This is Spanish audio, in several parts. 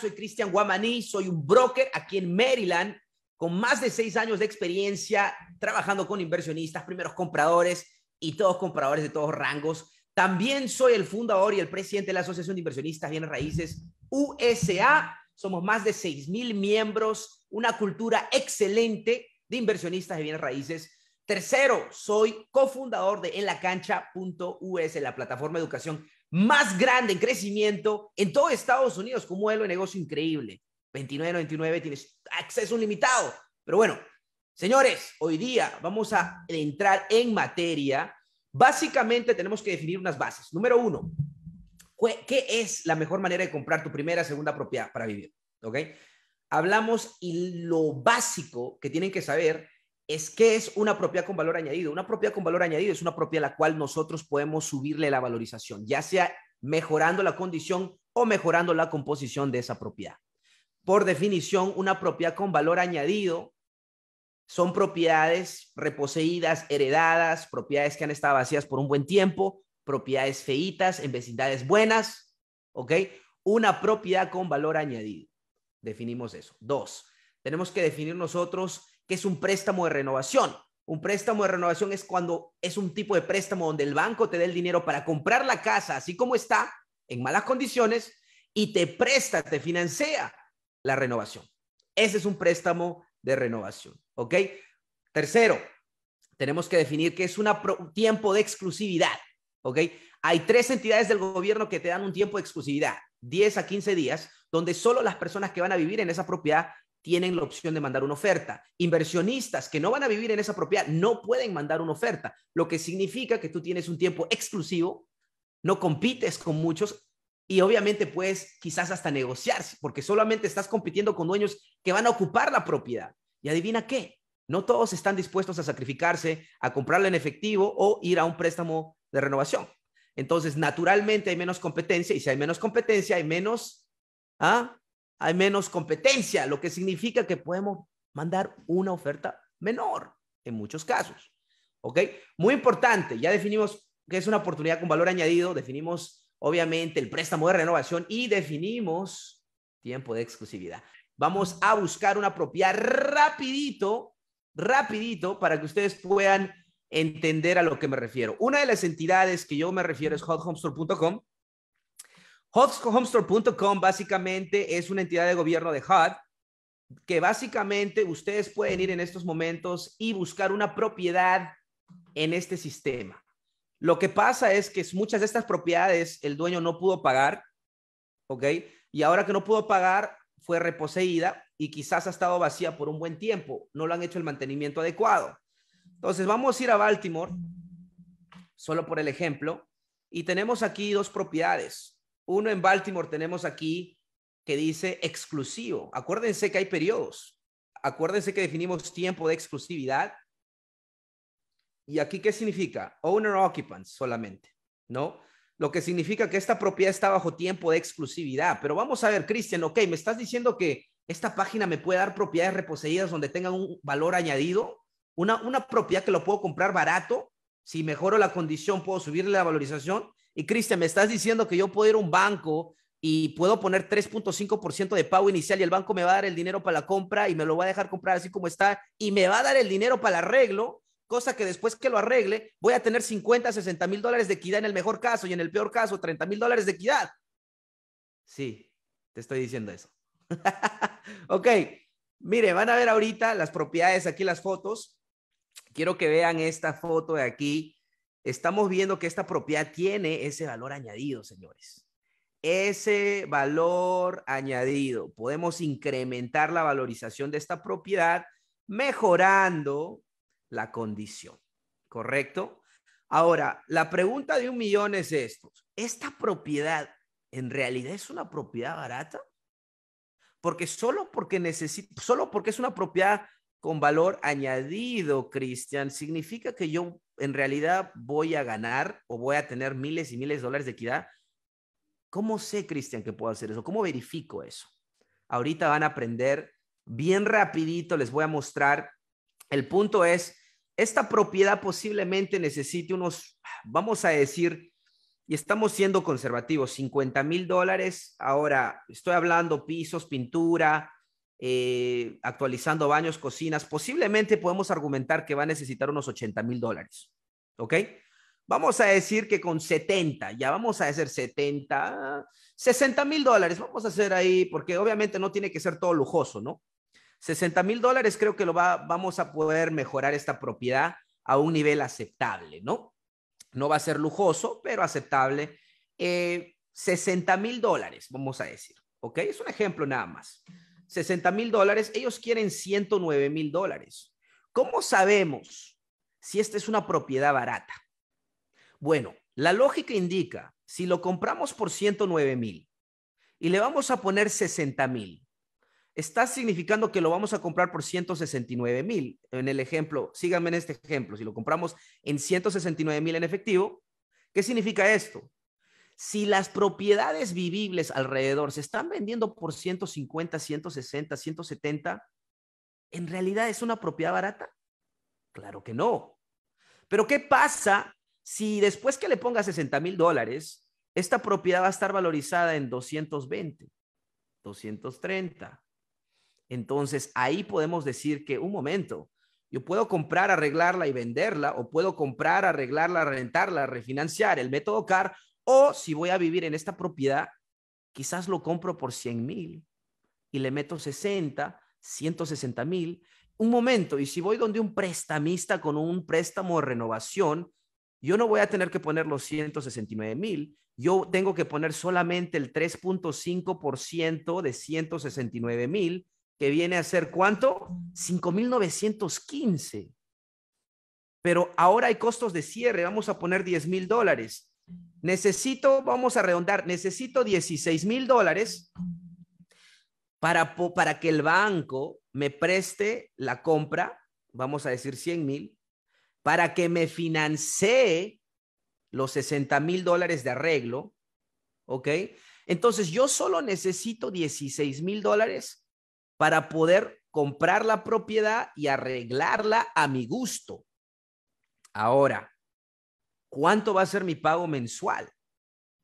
Soy Cristian Guamaní, soy un broker aquí en Maryland con más de seis años de experiencia trabajando con inversionistas, primeros compradores y todos compradores de todos rangos. También soy el fundador y el presidente de la Asociación de Inversionistas Bienes Raíces USA. Somos más de seis mil miembros, una cultura excelente de inversionistas de bienes raíces. Tercero, soy cofundador de enlacancha.us, la plataforma de educación más grande en crecimiento en todo Estados Unidos, como un modelo de negocio increíble. 29.99 tienes acceso limitado. Pero bueno, señores, hoy día vamos a entrar en materia. Básicamente tenemos que definir unas bases. Número uno, ¿qué es la mejor manera de comprar tu primera, segunda propiedad para vivir? ¿Ok? Hablamos y lo básico que tienen que saber es que es una propiedad con valor añadido. Una propiedad con valor añadido es una propiedad a la cual nosotros podemos subirle la valorización, ya sea mejorando la condición o mejorando la composición de esa propiedad. Por definición, una propiedad con valor añadido son propiedades reposeídas, heredadas, propiedades que han estado vacías por un buen tiempo, propiedades feitas en vecindades buenas, ¿ok? Una propiedad con valor añadido. Definimos eso. Dos, tenemos que definir nosotros que es un préstamo de renovación. Un préstamo de renovación es cuando es un tipo de préstamo donde el banco te da el dinero para comprar la casa así como está, en malas condiciones, y te presta, te financia la renovación. Ese es un préstamo de renovación, ¿ok? Tercero, tenemos que definir que es un tiempo de exclusividad, ¿ok? Hay tres entidades del gobierno que te dan un tiempo de exclusividad, 10 a 15 días, donde solo las personas que van a vivir en esa propiedad tienen la opción de mandar una oferta. Inversionistas que no van a vivir en esa propiedad no pueden mandar una oferta, lo que significa que tú tienes un tiempo exclusivo, no compites con muchos y obviamente puedes quizás hasta negociarse, porque solamente estás compitiendo con dueños que van a ocupar la propiedad. Y adivina qué, no todos están dispuestos a sacrificarse, a comprarla en efectivo o ir a un préstamo de renovación. Entonces, naturalmente hay menos competencia y si hay menos competencia, hay menos ¿ah? hay menos competencia, lo que significa que podemos mandar una oferta menor en muchos casos. ¿Ok? Muy importante, ya definimos que es una oportunidad con valor añadido, definimos obviamente el préstamo de renovación y definimos tiempo de exclusividad. Vamos a buscar una propiedad rapidito, rapidito, para que ustedes puedan entender a lo que me refiero. Una de las entidades que yo me refiero es hothomestore.com. Homestore.com básicamente es una entidad de gobierno de HUD que básicamente ustedes pueden ir en estos momentos y buscar una propiedad en este sistema. Lo que pasa es que muchas de estas propiedades el dueño no pudo pagar, ¿ok? Y ahora que no pudo pagar, fue reposeída y quizás ha estado vacía por un buen tiempo. No lo han hecho el mantenimiento adecuado. Entonces, vamos a ir a Baltimore, solo por el ejemplo, y tenemos aquí dos propiedades. Uno en Baltimore tenemos aquí que dice exclusivo. Acuérdense que hay periodos. Acuérdense que definimos tiempo de exclusividad. ¿Y aquí qué significa? Owner occupants solamente, ¿no? Lo que significa que esta propiedad está bajo tiempo de exclusividad. Pero vamos a ver, Christian, ok, me estás diciendo que esta página me puede dar propiedades reposeídas donde tengan un valor añadido, una, una propiedad que lo puedo comprar barato, si mejoro la condición puedo subirle la valorización, y Cristian, me estás diciendo que yo puedo ir a un banco y puedo poner 3.5% de pago inicial y el banco me va a dar el dinero para la compra y me lo va a dejar comprar así como está y me va a dar el dinero para el arreglo, cosa que después que lo arregle voy a tener 50, 60 mil dólares de equidad en el mejor caso y en el peor caso 30 mil dólares de equidad. Sí, te estoy diciendo eso. ok, mire, van a ver ahorita las propiedades, aquí las fotos. Quiero que vean esta foto de aquí estamos viendo que esta propiedad tiene ese valor añadido, señores. Ese valor añadido. Podemos incrementar la valorización de esta propiedad mejorando la condición, ¿correcto? Ahora, la pregunta de un millón es esto. ¿Esta propiedad en realidad es una propiedad barata? Porque solo porque, necesito, solo porque es una propiedad con valor añadido, Cristian, significa que yo en realidad voy a ganar o voy a tener miles y miles de dólares de equidad. ¿Cómo sé, Cristian, que puedo hacer eso? ¿Cómo verifico eso? Ahorita van a aprender bien rapidito, les voy a mostrar. El punto es, esta propiedad posiblemente necesite unos, vamos a decir, y estamos siendo conservativos, 50 mil dólares. Ahora, estoy hablando pisos, pintura, eh, actualizando baños, cocinas, posiblemente podemos argumentar que va a necesitar unos 80 mil dólares. ¿Ok? Vamos a decir que con 70, ya vamos a hacer 70, 60 mil dólares, vamos a hacer ahí, porque obviamente no tiene que ser todo lujoso, ¿no? 60 mil dólares creo que lo va, vamos a poder mejorar esta propiedad a un nivel aceptable, ¿no? No va a ser lujoso, pero aceptable. 60 eh, mil dólares, vamos a decir, ¿ok? Es un ejemplo nada más. 60 mil dólares, ellos quieren 109 mil dólares. ¿Cómo sabemos si esta es una propiedad barata? Bueno, la lógica indica, si lo compramos por 109 mil y le vamos a poner 60 mil, está significando que lo vamos a comprar por 169 mil. En el ejemplo, síganme en este ejemplo, si lo compramos en 169 mil en efectivo, ¿qué significa esto? Si las propiedades vivibles alrededor se están vendiendo por 150, 160, 170, ¿en realidad es una propiedad barata? Claro que no. Pero ¿qué pasa si después que le ponga 60 mil dólares, esta propiedad va a estar valorizada en 220, 230? Entonces ahí podemos decir que un momento, yo puedo comprar, arreglarla y venderla, o puedo comprar, arreglarla, rentarla, refinanciar. El método CAR o si voy a vivir en esta propiedad, quizás lo compro por 100 mil y le meto 60, 160 mil. Un momento, y si voy donde un prestamista con un préstamo de renovación, yo no voy a tener que poner los 169 mil, yo tengo que poner solamente el 3.5% de 169 mil, que viene a ser cuánto? 5.915. Pero ahora hay costos de cierre, vamos a poner 10 mil dólares necesito, vamos a redondar, necesito 16 mil dólares para, para que el banco me preste la compra, vamos a decir 100 mil, para que me financie los 60 mil dólares de arreglo, ¿ok? Entonces yo solo necesito 16 mil dólares para poder comprar la propiedad y arreglarla a mi gusto. Ahora, ¿Cuánto va a ser mi pago mensual?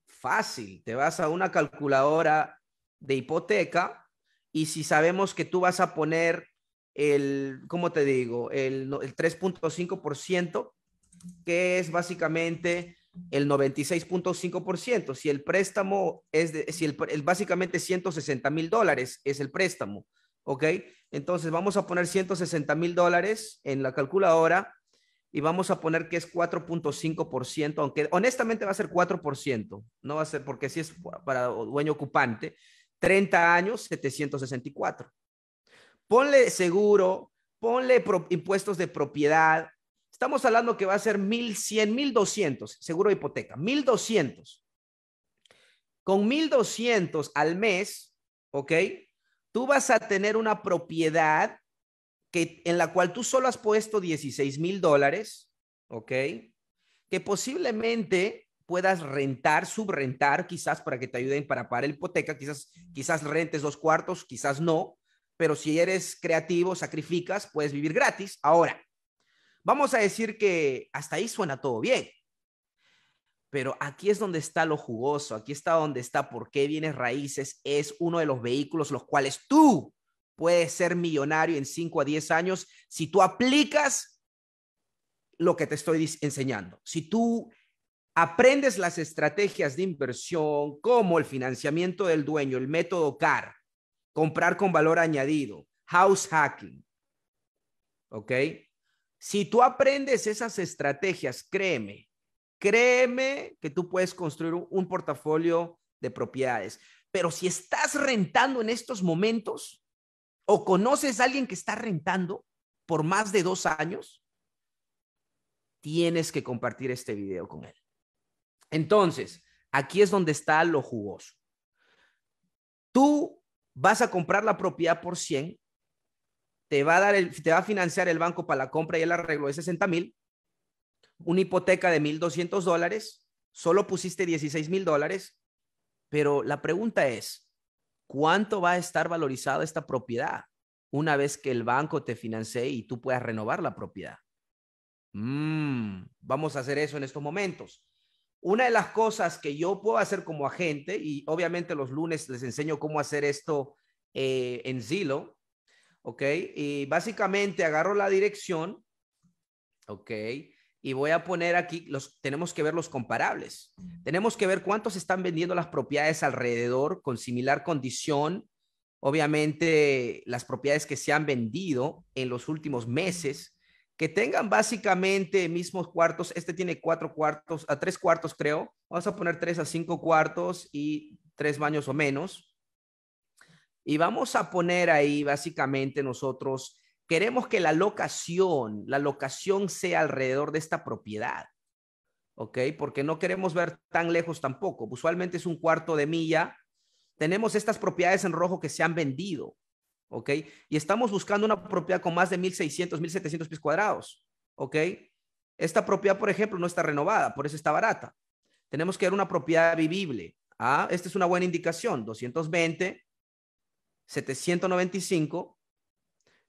Fácil, te vas a una calculadora de hipoteca y si sabemos que tú vas a poner el, ¿cómo te digo? El, 3.5%, que es básicamente el 96.5%. Si el préstamo es de, si el, básicamente 160 mil dólares es el préstamo, ¿ok? Entonces vamos a poner 160 mil dólares en la calculadora y vamos a poner que es 4.5%, aunque honestamente va a ser 4%, no va a ser porque si es para dueño ocupante, 30 años, 764. Ponle seguro, ponle impuestos de propiedad. Estamos hablando que va a ser 1100, 1200, seguro de hipoteca, 1200. Con 1200 al mes, ¿ok? Tú vas a tener una propiedad en la cual tú solo has puesto 16 mil dólares, ¿ok? Que posiblemente puedas rentar, subrentar, quizás para que te ayuden para pagar la hipoteca, quizás, quizás rentes dos cuartos, quizás no, pero si eres creativo, sacrificas, puedes vivir gratis. Ahora, vamos a decir que hasta ahí suena todo bien, pero aquí es donde está lo jugoso, aquí está donde está por qué bienes raíces es uno de los vehículos los cuales tú puedes ser millonario en 5 a 10 años si tú aplicas lo que te estoy enseñando. Si tú aprendes las estrategias de inversión como el financiamiento del dueño, el método CAR, comprar con valor añadido, house hacking, ¿ok? Si tú aprendes esas estrategias, créeme, créeme que tú puedes construir un, portafolio de propiedades. Pero si estás rentando en estos momentos, o conoces a alguien que está rentando por más de dos años, tienes que compartir este video con él. Entonces, aquí es donde está lo jugoso. Tú vas a comprar la propiedad por 100, te va a, dar te va a financiar el banco para la compra y el arreglo de 60 mil, una hipoteca de 1.200 dólares, solo pusiste 16 mil dólares, pero la pregunta es, cuánto va a estar valorizada esta propiedad una vez que el banco te financie y tú puedas renovar la propiedad. Mm, vamos a hacer eso en estos momentos. Una de las cosas que yo puedo hacer como agente, y obviamente los lunes les enseño cómo hacer esto eh, en zilo ¿ok? Y básicamente agarro la dirección, ¿ok? y voy a poner aquí, los, tenemos que ver los comparables. Tenemos que ver cuántos están vendiendo las propiedades alrededor con similar condición. Obviamente, las propiedades que se han vendido en los últimos meses, que tengan básicamente mismos cuartos. Este tiene cuatro cuartos, a tres cuartos creo. Vamos a poner tres a cinco cuartos y tres baños o menos. Y vamos a poner ahí básicamente nosotros queremos que la locación, la locación sea alrededor de esta propiedad, ¿ok? Porque no queremos ver tan lejos tampoco. Usualmente es un cuarto de milla. Tenemos estas propiedades en rojo que se han vendido, ¿ok? Y estamos buscando una propiedad con más de 1.600, 1.700 pies cuadrados, ¿ok? Esta propiedad, por ejemplo, no está renovada, por eso está barata. Tenemos que ver una propiedad vivible. Ah, esta es una buena indicación, 220, 795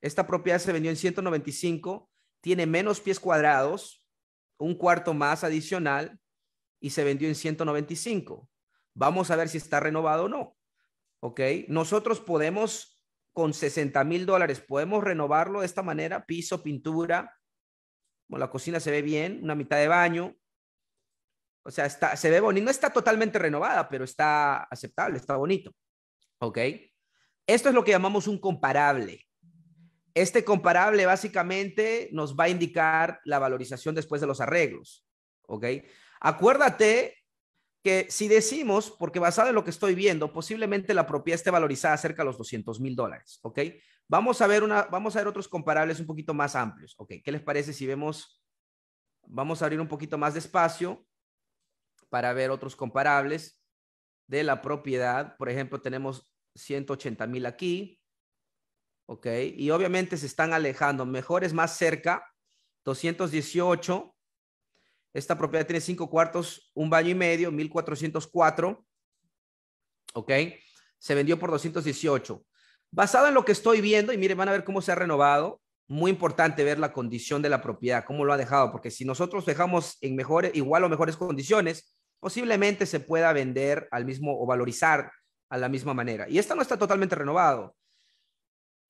esta propiedad se vendió en 195, tiene menos pies cuadrados, un cuarto más adicional y se vendió en 195. Vamos a ver si está renovado o no. ¿Ok? Nosotros podemos, con 60 mil dólares, podemos renovarlo de esta manera, piso, pintura. la cocina se ve bien, una mitad de baño. O sea, está, se ve bonito. No está totalmente renovada, pero está aceptable, está bonito. ¿Ok? Esto es lo que llamamos un comparable. Este comparable básicamente nos va a indicar la valorización después de los arreglos. ¿Ok? Acuérdate que si decimos, porque basado en lo que estoy viendo, posiblemente la propiedad esté valorizada cerca de los 200 mil dólares. ¿Ok? Vamos a, ver una, vamos a ver otros comparables un poquito más amplios. ¿Ok? ¿Qué les parece si vemos? Vamos a abrir un poquito más de espacio para ver otros comparables de la propiedad. Por ejemplo, tenemos 180 mil aquí, ¿ok? Y obviamente se están alejando. Mejor es más cerca, 218. Esta propiedad tiene cinco cuartos, un baño y medio, 1404. ¿Ok? Se vendió por 218. Basado en lo que estoy viendo, y miren, van a ver cómo se ha renovado. Muy importante ver la condición de la propiedad, cómo lo ha dejado, porque si nosotros dejamos en mejores, igual o mejores condiciones, posiblemente se pueda vender al mismo o valorizar a la misma manera. Y esta no está totalmente renovado.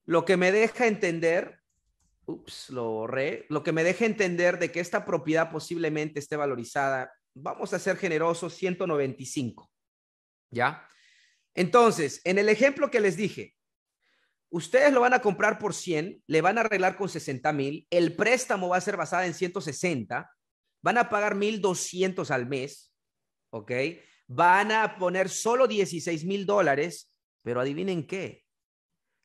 Lo que me deja entender, ups, lo borré, lo que me deja entender de que esta propiedad posiblemente esté valorizada, vamos a ser generosos, 195. ¿Ya? Entonces, en el ejemplo que les dije, ustedes lo van a comprar por 100, le van a arreglar con 60 mil, el préstamo va a ser basado en 160, van a pagar 1.200 al mes, ¿ok? Van a poner solo 16 mil dólares, pero adivinen qué,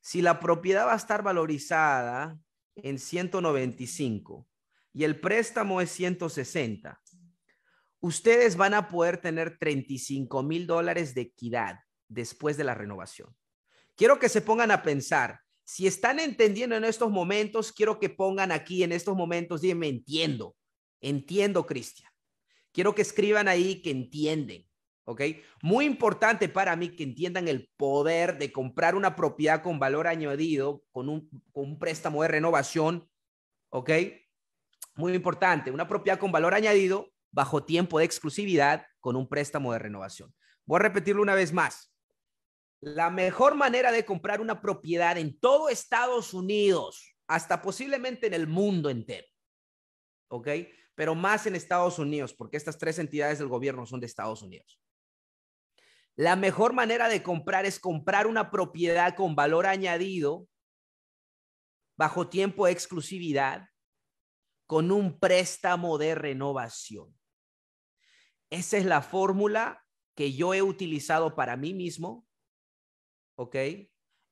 si la propiedad va a estar valorizada en 195 y el préstamo es 160, ustedes van a poder tener 35 mil dólares de equidad después de la renovación. Quiero que se pongan a pensar. Si están entendiendo en estos momentos, quiero que pongan aquí en estos momentos, díganme, entiendo, entiendo, Cristian. Quiero que escriban ahí que entienden. ¿ok? Muy importante para mí que entiendan el poder de comprar una propiedad con valor añadido, con un, con un préstamo de renovación, ¿ok? Muy importante, una propiedad con valor añadido bajo tiempo de exclusividad con un préstamo de renovación. Voy a repetirlo una vez más. La mejor manera de comprar una propiedad en todo Estados Unidos, hasta posiblemente en el mundo entero, ¿ok? Pero más en Estados Unidos, porque estas tres entidades del gobierno son de Estados Unidos. La mejor manera de comprar es comprar una propiedad con valor añadido, bajo tiempo de exclusividad, con un préstamo de renovación. Esa es la fórmula que yo he utilizado para mí mismo, ¿ok?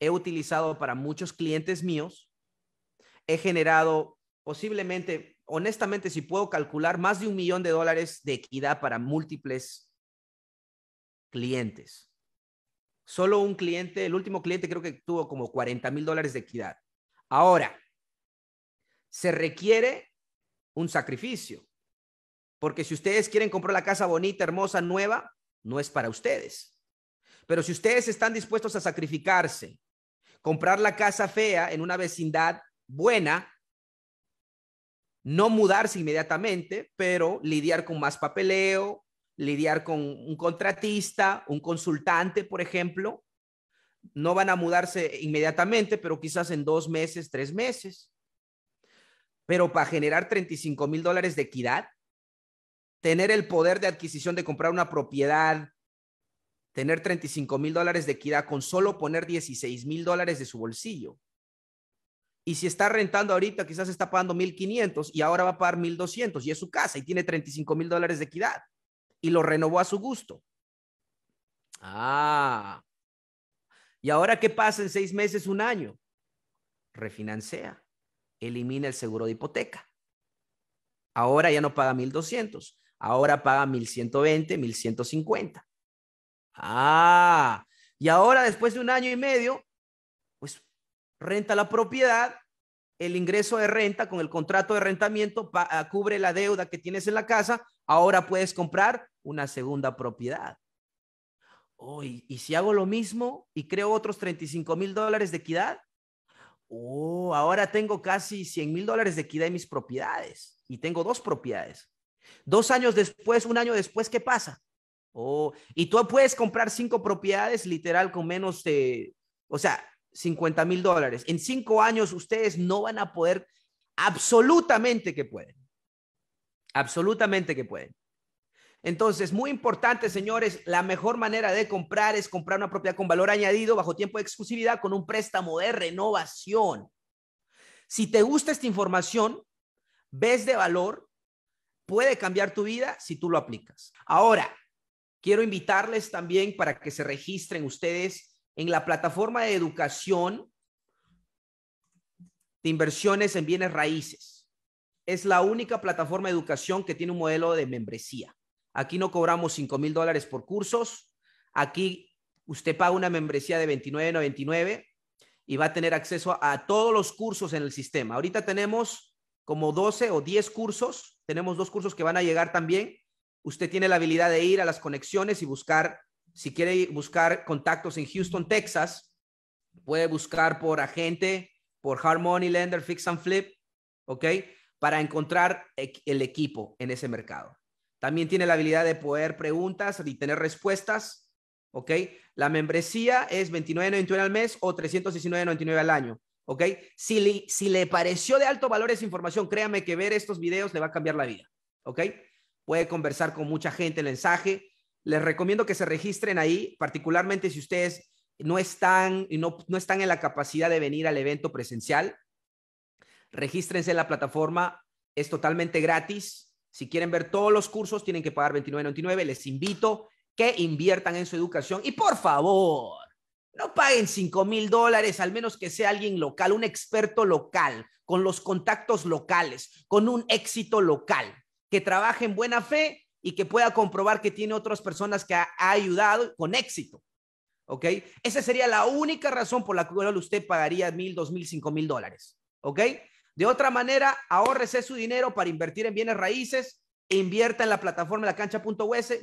He utilizado para muchos clientes míos. He generado posiblemente, honestamente, si puedo calcular, más de un millón de dólares de equidad para múltiples clientes. Solo un cliente, el último cliente creo que tuvo como 40 mil dólares de equidad. Ahora, se requiere un sacrificio, porque si ustedes quieren comprar la casa bonita, hermosa, nueva, no es para ustedes. Pero si ustedes están dispuestos a sacrificarse, comprar la casa fea en una vecindad buena, no mudarse inmediatamente, pero lidiar con más papeleo, lidiar con un contratista, un consultante, por ejemplo. No van a mudarse inmediatamente, pero quizás en dos meses, tres meses. Pero para generar 35 mil dólares de equidad, tener el poder de adquisición de comprar una propiedad, tener 35 mil dólares de equidad con solo poner 16 mil dólares de su bolsillo. Y si está rentando ahorita, quizás está pagando 1.500 y ahora va a pagar 1.200 y es su casa y tiene 35 mil dólares de equidad y lo renovó a su gusto. Ah. ¿Y ahora qué pasa en seis meses, un año? Refinancia, elimina el seguro de hipoteca. Ahora ya no paga 1.200, ahora paga 1.120, 1.150. Ah, y ahora después de un año y medio, pues renta la propiedad, el ingreso de renta con el contrato de rentamiento ah, cubre la deuda que tienes en la casa, ahora puedes comprar una segunda propiedad. Oh, y, si hago lo mismo y creo otros 35 mil dólares de equidad, oh, ahora tengo casi 100 mil dólares de equidad en mis propiedades y tengo dos propiedades. Dos años después, un año después, ¿qué pasa? Oh, y tú puedes comprar cinco propiedades literal con menos de, o sea, 50 mil dólares. En cinco años ustedes no van a poder absolutamente que pueden. Absolutamente que pueden. Entonces, muy importante, señores, la mejor manera de comprar es comprar una propiedad con valor añadido bajo tiempo de exclusividad con un préstamo de renovación. Si te gusta esta información, ves de valor, puede cambiar tu vida si tú lo aplicas. Ahora, quiero invitarles también para que se registren ustedes en la plataforma de educación de inversiones en bienes raíces. Es la única plataforma de educación que tiene un modelo de membresía. Aquí no cobramos $5,000 mil dólares por cursos. Aquí usted paga una membresía de 29.99 y va a tener acceso a, todos los cursos en el sistema. Ahorita tenemos como 12 o 10 cursos. Tenemos dos cursos que van a llegar también. Usted tiene la habilidad de ir a las conexiones y buscar, si quiere buscar contactos en Houston, Texas, puede buscar por agente, por Harmony Lender, Fix and Flip, ¿ok? Para encontrar el equipo en ese mercado. También tiene la habilidad de poder preguntas y tener respuestas. ¿Ok? La membresía es 29.99 al mes o 319.99 al año. ¿Ok? Si le, si le pareció de alto valor esa información, créame que ver estos videos le va a cambiar la vida. ¿Ok? Puede conversar con mucha gente el mensaje. Les recomiendo que se registren ahí, particularmente si ustedes no están, no están en la capacidad de venir al evento presencial. Regístrense en la plataforma, es totalmente gratis. Si quieren ver todos los cursos, tienen que pagar 29.99. Les invito que inviertan en su educación y por favor, no paguen 5 mil dólares, al menos que sea alguien local, un experto local, con los contactos locales, con un éxito local, que trabaje en buena fe y que pueda comprobar que tiene otras personas que ha, ayudado con éxito. ¿Ok? Esa sería la única razón por la cual usted pagaría mil, dos mil, cinco mil dólares. ¿Ok? De otra manera, ahorrese su dinero para invertir en bienes raíces, invierta en la plataforma la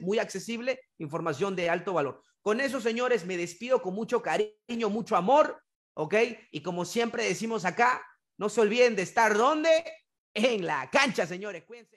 muy accesible, información de alto valor. Con eso, señores, me despido con mucho cariño, mucho amor, ¿ok? Y como siempre decimos acá, no se olviden de estar donde? En la cancha, señores. Cuídense.